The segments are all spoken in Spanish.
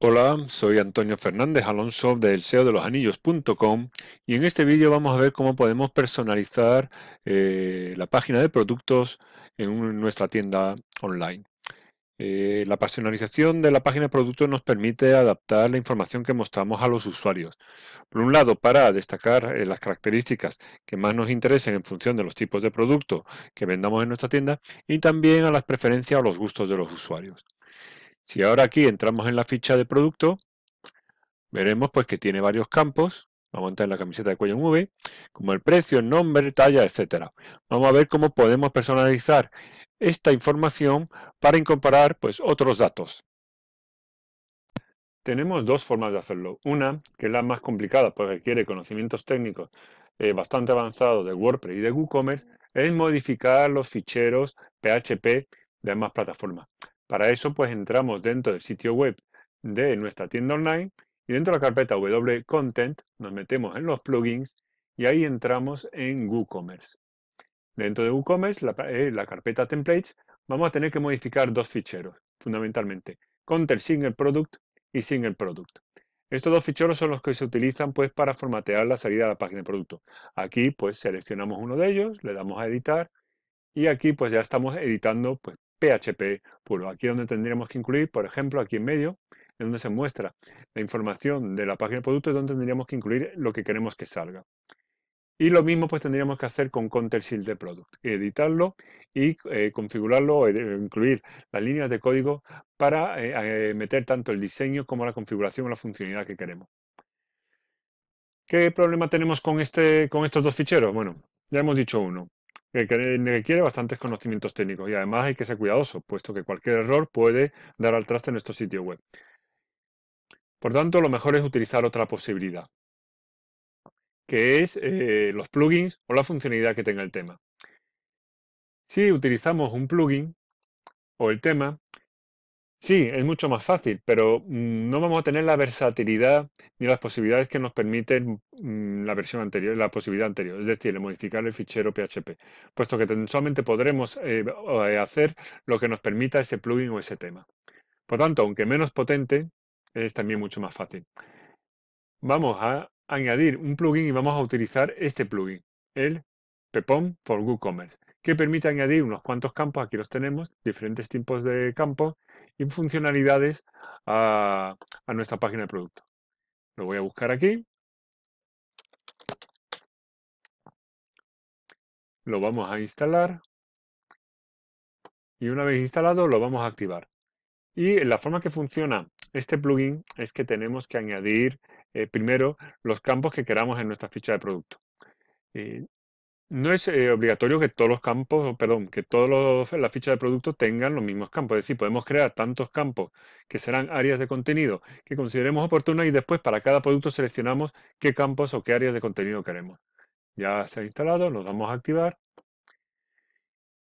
Hola, soy Antonio Fernández Alonso SEO e de los y en este vídeo vamos a ver cómo podemos personalizar eh, la página de productos en, nuestra tienda online. Eh, la personalización de la página de productos nos permite adaptar la información que mostramos a los usuarios. Por un lado, para destacar eh, las características que más nos interesen en función de los tipos de producto que vendamos en nuestra tienda y también a las preferencias o los gustos de los usuarios. Si ahora aquí entramos en la ficha de producto, veremos pues que tiene varios campos. Vamos a entrar en la camiseta de cuello en V, como el precio, el nombre, talla, etcétera. Vamos a ver cómo podemos personalizar esta información para incorporar pues, otros datos. Tenemos dos formas de hacerlo. Una, que es la más complicada, porque requiere conocimientos técnicos eh, bastante avanzados de WordPress y de WooCommerce, es modificar los ficheros PHP de ambas plataformas. Para eso, pues entramos dentro del sitio web de nuestra tienda online y dentro de la carpeta Content nos metemos en los plugins y ahí entramos en WooCommerce. Dentro de WooCommerce, la, eh, la carpeta templates, vamos a tener que modificar dos ficheros, fundamentalmente, content single product y single product. Estos dos ficheros son los que se utilizan pues, para formatear la salida de la página de producto. Aquí pues seleccionamos uno de ellos, le damos a editar y aquí pues ya estamos editando pues, PHP puro. Aquí es donde tendríamos que incluir, por ejemplo, aquí en medio, en donde se muestra la información de la página de producto, es donde tendríamos que incluir lo que queremos que salga. Y lo mismo pues tendríamos que hacer con Content Shield de Product, editarlo y eh, configurarlo, e incluir las líneas de código para eh, meter tanto el diseño como la configuración o la funcionalidad que queremos. ¿Qué problema tenemos con, este, con estos dos ficheros? Bueno, ya hemos dicho uno requiere bastantes conocimientos técnicos y además hay que ser cuidadoso, puesto que cualquier error puede dar al traste en nuestro sitio web. Por tanto, lo mejor es utilizar otra posibilidad, que es eh, los plugins o la funcionalidad que tenga el tema. Si utilizamos un plugin o el tema, Sí, es mucho más fácil, pero mm, no vamos a tener la versatilidad ni las posibilidades que nos permiten mm, la versión anterior, la posibilidad anterior, es decir, el modificar el fichero PHP, puesto que solamente podremos eh, eh, hacer lo que nos permita ese plugin o ese tema. Por tanto, aunque menos potente, es también mucho más fácil. Vamos a añadir un plugin y vamos a utilizar este plugin, el PEPOM por WooCommerce, que permite añadir unos cuantos campos, aquí los tenemos, diferentes tipos de campos, y funcionalidades a, nuestra página de producto. Lo voy a buscar aquí. Lo vamos a instalar. Y una vez instalado, lo vamos a activar. Y la forma que funciona este plugin es que tenemos que añadir eh, primero los campos que queramos en nuestra ficha de producto. Eh, no es eh, obligatorio que todos los campos, perdón, que todas las fichas de producto tengan los mismos campos. Es decir, podemos crear tantos campos que serán áreas de contenido que consideremos oportunas y después para cada producto seleccionamos qué campos o qué áreas de contenido queremos. Ya se ha instalado, nos vamos a activar.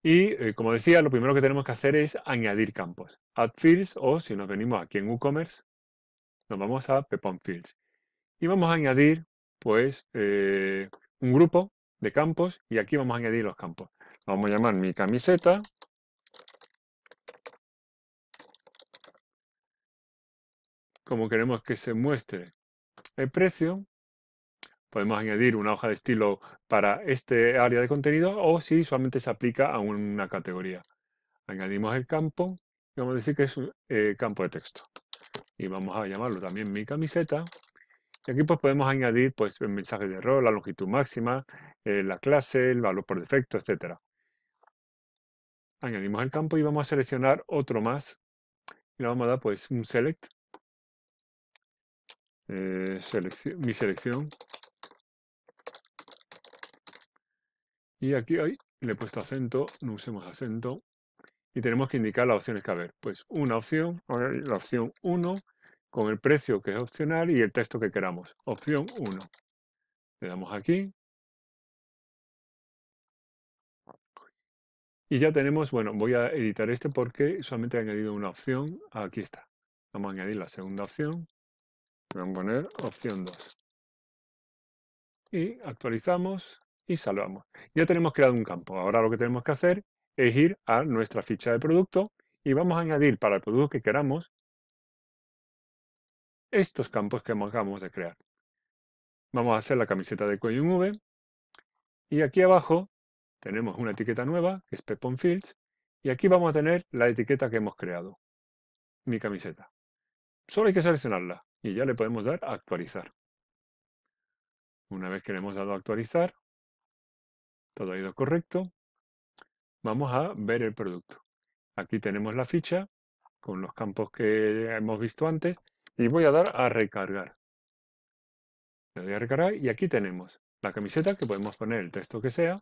Y eh, como decía, lo primero que tenemos que hacer es añadir campos. Add fields o si nos venimos aquí en WooCommerce, nos vamos a Pepon Fields. Y vamos a añadir pues eh, un grupo de campos y aquí vamos a añadir los campos. Vamos a llamar mi camiseta. Como queremos que se muestre el precio, podemos añadir una hoja de estilo para este área de contenido o si solamente se aplica a una categoría. Añadimos el campo y vamos a decir que es un eh, campo de texto. Y vamos a llamarlo también mi camiseta y aquí pues podemos añadir pues el mensaje de error, la longitud máxima, eh, la clase, el valor por defecto, etcétera. Añadimos el campo y vamos a seleccionar otro más. Y le vamos a dar pues un select. Eh, mi selección. Y aquí hoy le he puesto acento, no usemos acento. Y tenemos que indicar las opciones que haber. Pues una opción, la opción 1 con el precio que es opcional y el texto que queramos. Opción 1. Le damos aquí. Y ya tenemos, bueno, voy a editar este porque solamente he añadido una opción. Aquí está. Vamos a añadir la segunda opción. vamos a poner opción 2. Y actualizamos y salvamos. Ya tenemos creado un campo. Ahora lo que tenemos que hacer es ir a nuestra ficha de producto y vamos a añadir para el producto que queramos estos campos que acabamos de crear. Vamos a hacer la camiseta de cuello V. Y aquí abajo tenemos una etiqueta nueva, que es Pepon Fields. Y aquí vamos a tener la etiqueta que hemos creado. Mi camiseta. Solo hay que seleccionarla. Y ya le podemos dar a actualizar. Una vez que le hemos dado a actualizar, todo ha ido correcto. Vamos a ver el producto. Aquí tenemos la ficha con los campos que hemos visto antes y voy a dar a recargar. Le doy a recargar y aquí tenemos la camiseta que podemos poner el texto que sea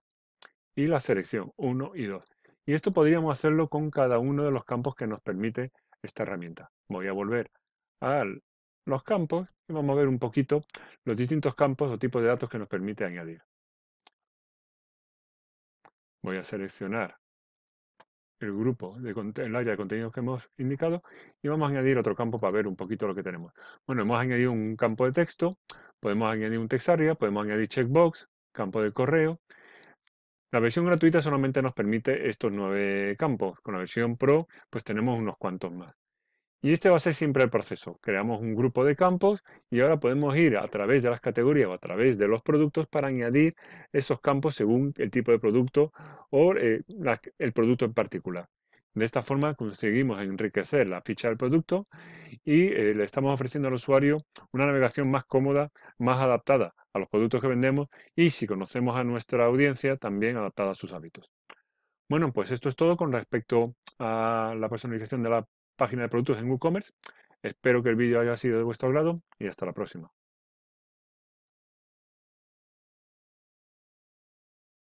y la selección 1 y 2. Y esto podríamos hacerlo con cada uno de los campos que nos permite esta herramienta. Voy a volver a los campos y vamos a ver un poquito los distintos campos o tipos de datos que nos permite añadir. Voy a seleccionar el grupo, de, el área de contenidos que hemos indicado y vamos a añadir otro campo para ver un poquito lo que tenemos. Bueno, hemos añadido un campo de texto, podemos añadir un textarea, podemos añadir checkbox, campo de correo. La versión gratuita solamente nos permite estos nueve campos. Con la versión Pro, pues tenemos unos cuantos más. Y este va a ser siempre el proceso. Creamos un grupo de campos y ahora podemos ir a través de las categorías o a través de los productos para añadir esos campos según el tipo de producto o eh, el producto en particular. De esta forma conseguimos enriquecer la ficha del producto y eh, le estamos ofreciendo al usuario una navegación más cómoda, más adaptada a los productos que vendemos y si conocemos a nuestra audiencia también adaptada a sus hábitos. Bueno, pues esto es todo con respecto a la personalización de la página de productos en WooCommerce. Espero que el vídeo haya sido de vuestro agrado y hasta la próxima.